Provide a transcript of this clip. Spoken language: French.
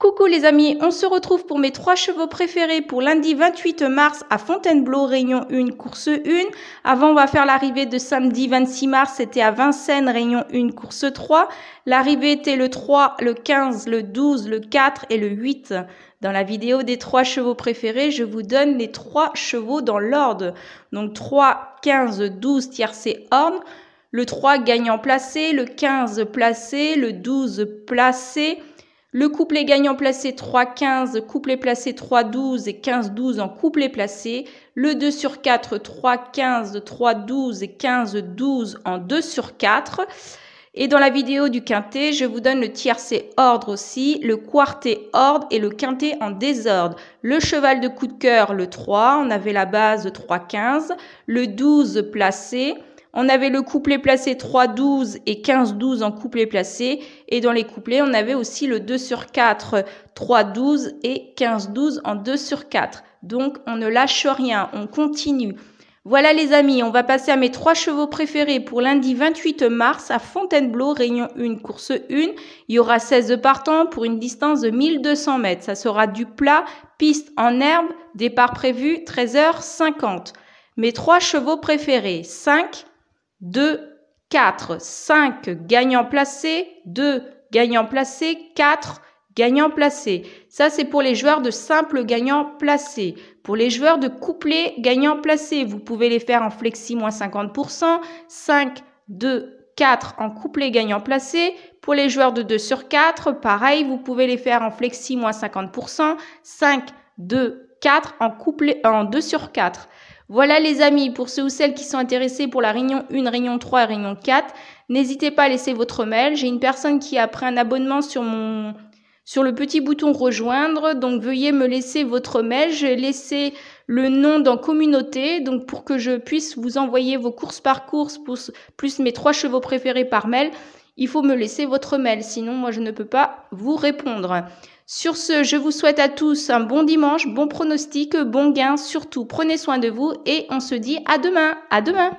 Coucou les amis, on se retrouve pour mes trois chevaux préférés pour lundi 28 mars à Fontainebleau, Réunion 1, course 1. Avant, on va faire l'arrivée de samedi 26 mars, c'était à Vincennes, Réunion 1, course 3. L'arrivée était le 3, le 15, le 12, le 4 et le 8. Dans la vidéo des trois chevaux préférés, je vous donne les trois chevaux dans l'ordre. Donc 3, 15, 12, tiercé, orne. Le 3 gagnant placé, le 15 placé, le 12 placé, le couplet gagnant placé 3-15, couplet placé 3-12 et 15-12 en couplet placé. Le 2 sur 4, 3-15, 3-12 et 15-12 en 2 sur 4. Et dans la vidéo du quintet, je vous donne le tiercé ordre aussi, le quartet ordre et le quintet en désordre. Le cheval de coup de cœur, le 3, on avait la base 3-15, le 12 placé, on avait le couplet placé 3-12 et 15-12 en couplet placé. Et dans les couplets, on avait aussi le 2 sur 4, 3-12 et 15-12 en 2 sur 4. Donc on ne lâche rien, on continue. Voilà les amis, on va passer à mes trois chevaux préférés pour lundi 28 mars à Fontainebleau, Réunion 1, course 1. Il y aura 16 partants pour une distance de 1200 mètres. Ça sera du plat, piste en herbe, départ prévu 13h50. Mes trois chevaux préférés, 5, 2, 4, 5 gagnants placés, 2 gagnants placé, 4 gagnants placés. Ça, c'est pour les joueurs de simple gagnant placé. Pour les joueurs de couplet gagnant placé, vous pouvez les faire en flexi moins 50%, 5, 2, 4 en couplet gagnant placé. Pour les joueurs de 2 sur 4, pareil, vous pouvez les faire en flexi moins 50%, 5, 2, 4 en couplet en 2 sur 4. Voilà les amis, pour ceux ou celles qui sont intéressés pour la réunion 1, réunion 3 et réunion 4, n'hésitez pas à laisser votre mail. J'ai une personne qui a pris un abonnement sur mon sur le petit bouton rejoindre. Donc veuillez me laisser votre mail. Je vais laisser le nom dans communauté, donc pour que je puisse vous envoyer vos courses par course plus mes trois chevaux préférés par mail. Il faut me laisser votre mail, sinon moi je ne peux pas vous répondre. Sur ce, je vous souhaite à tous un bon dimanche, bon pronostic, bon gain, surtout prenez soin de vous et on se dit à demain. À demain!